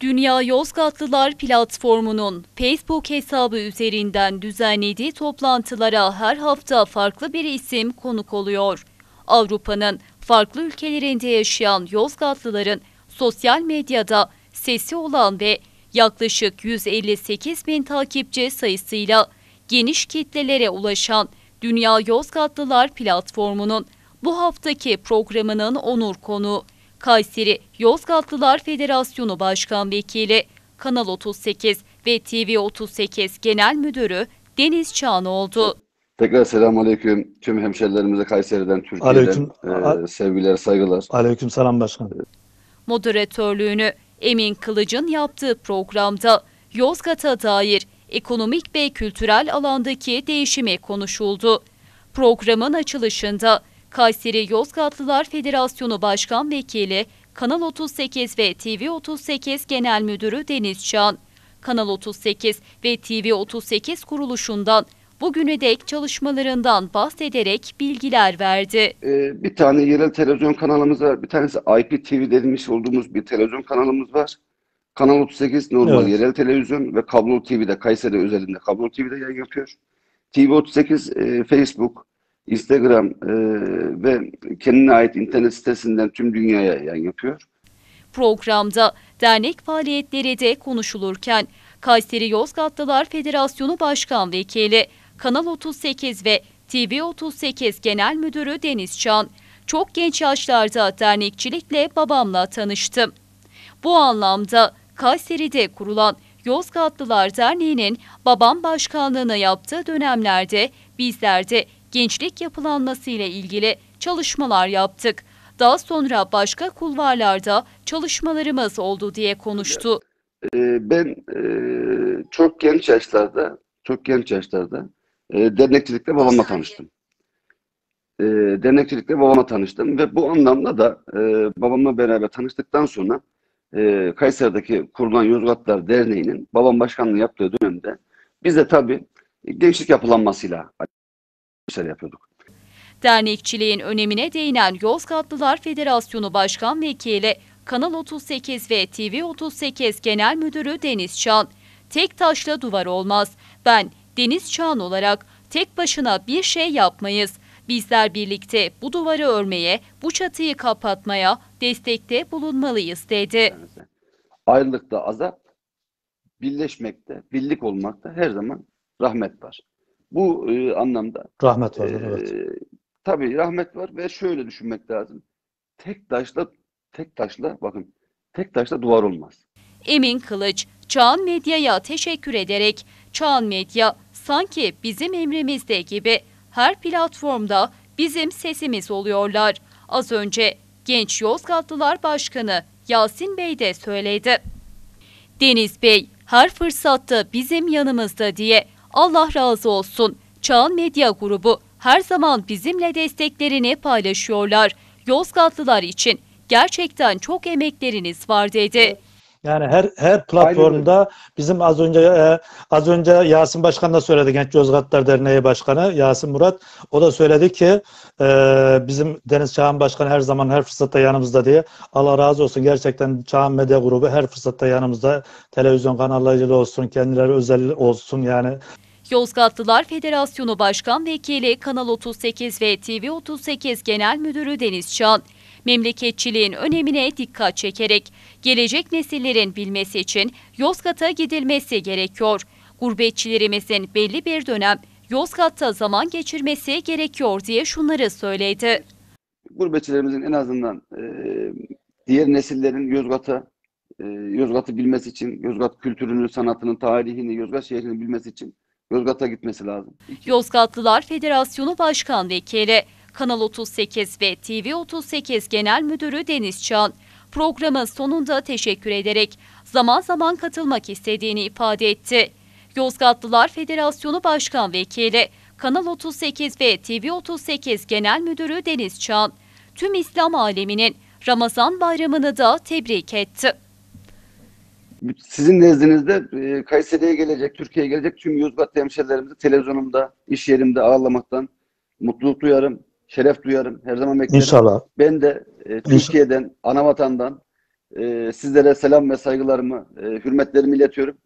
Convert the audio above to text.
Dünya Yozgatlılar platformunun Facebook hesabı üzerinden düzenlediği toplantılara her hafta farklı bir isim konuk oluyor. Avrupa'nın farklı ülkelerinde yaşayan Yozgatlıların sosyal medyada sesi olan ve yaklaşık 158 bin takipçi sayısıyla geniş kitlelere ulaşan Dünya Yozgatlılar platformunun bu haftaki programının onur konu Kayseri Yozgatlılar Federasyonu Başkan Vekili, Kanal 38 ve TV 38 Genel Müdürü Deniz Çağan Tekrar selamun aleyküm tüm hemşerilerimize Kayseri'den, Türkiye'den aleyküm, e, sevgiler, saygılar. Aleyküm selam başkanım. Moderatörlüğünü Emin Kılıç'ın yaptığı programda Yozgat'a dair ekonomik ve kültürel alandaki değişime konuşuldu. Programın açılışında Kayseri Yozgatlılar Federasyonu Başkan Vekili Kanal 38 ve TV 38 Genel Müdürü Deniz Çağan, Kanal 38 ve TV 38 kuruluşundan bugüne dek çalışmalarından bahsederek bilgiler verdi. Ee, bir tane yerel televizyon kanalımız var. Bir tanesi IPTV dediğimiz olduğumuz bir televizyon kanalımız var. Kanal 38 normal evet. yerel televizyon ve kablo TV'de Kayseri özelinde kablo TV'de yayın yapıyor. TV 38 e, Facebook, Instagram e, ve kendine ait internet sitesinden tüm dünyaya yayın yapıyor. Programda dernek faaliyetleri de konuşulurken Kayseri Yozgatlılar Federasyonu Başkan Vekili Kanal 38 ve TV 38 Genel Müdürü Deniz Çan, çok genç yaşlarda dernekçilikle babamla tanıştım. Bu anlamda Kayseri'de kurulan Yozgatlılar Derneği'nin babam başkanlığını yaptığı dönemlerde bizler de gençlik yapılanması ile ilgili çalışmalar yaptık. Daha sonra başka kulvarlarda çalışmalarımız oldu diye konuştu. Ee, ben e, çok genç yaşlarda, çok genç yaşlarda e, dernekçilikle babamla tanıştım. E, dernekçilikle babamla tanıştım ve bu anlamda da babamla beraber tanıştıktan sonra Kayseri'deki kurulan Yozgatlar Derneği'nin babam başkanlığı yaptığı dönemde biz de tabii gençlik yapılanmasıyla işler yapıyorduk. Dernekçiliğin önemine değinen Yozgatlılar Federasyonu Başkan Vekili Kanal 38 ve TV 38 Genel Müdürü Deniz Çan, tek taşla duvar olmaz. Ben Deniz Çan olarak tek başına bir şey yapmayız. Bizler birlikte bu duvarı örmeye, bu çatıyı kapatmaya destekte bulunmalıyız dedi. Ayrılıkta azap, birleşmekte, birlik olmakta her zaman rahmet var. Bu e, anlamda. Rahmet var. E, evet. Tabii rahmet var ve şöyle düşünmek lazım. Tek taşla tek taşla bakın tek taşla duvar olmaz. Emin Kılıç, Çağan Medya'ya teşekkür ederek Çağan Medya sanki bizim emrimizde gibi her platformda bizim sesimiz oluyorlar. Az önce Genç Yozgatlılar Başkanı Yasin Bey de söyledi. Deniz Bey her fırsatta bizim yanımızda diye Allah razı olsun. Çağan Medya Grubu her zaman bizimle desteklerini paylaşıyorlar. Yozgatlılar için gerçekten çok emekleriniz var dedi. Yani her her platformda Aynen. bizim az önce e, az önce Yasin Başkan da söyledi Genç Yozgatlar Derneği Başkanı Yasin Murat o da söyledi ki e, bizim Deniz Çağan Başkan her zaman her fırsatta yanımızda diye Allah razı olsun gerçekten Çağan Medya Grubu her fırsatta yanımızda televizyon kanallarıyla olsun kendileri özel olsun yani. Yozgatlılar Federasyonu Başkan Vekili Kanal 38 ve TV 38 Genel Müdürü Deniz Çağan memleketçiliğin önemine dikkat çekerek gelecek nesillerin bilmesi için Yozgat'a gidilmesi gerekiyor. Gurbetçilerimizin belli bir dönem Yozgat'ta zaman geçirmesi gerekiyor diye şunları söyledi. Gurbetçilerimizin en azından e, diğer nesillerin Yozgat'a e, Yozgat'ı bilmesi için, Yozgat kültürünü, sanatının, tarihini, Yozgat şehrini bilmesi için Yozgat'a gitmesi lazım. Yozgatlılar Federasyonu Başkan Vekili Kanal 38 ve TV 38 Genel Müdürü Deniz Çağan programın sonunda teşekkür ederek zaman zaman katılmak istediğini ifade etti. Yozgatlılar Federasyonu Başkan Vekili Kanal 38 ve TV 38 Genel Müdürü Deniz Çağan tüm İslam aleminin Ramazan bayramını da tebrik etti. Sizin nezdinizde e, Kayseri'ye gelecek, Türkiye'ye gelecek tüm Yozgat hemşerilerimizi televizyonumda, iş yerimde ağlamaktan mutluluk duyarım şeref duyarım. Her zaman beklerim. İnşallah. Ben de e, Türkiye'den, ana vatandan e, sizlere selam ve saygılarımı, e, hürmetlerimi iletiyorum.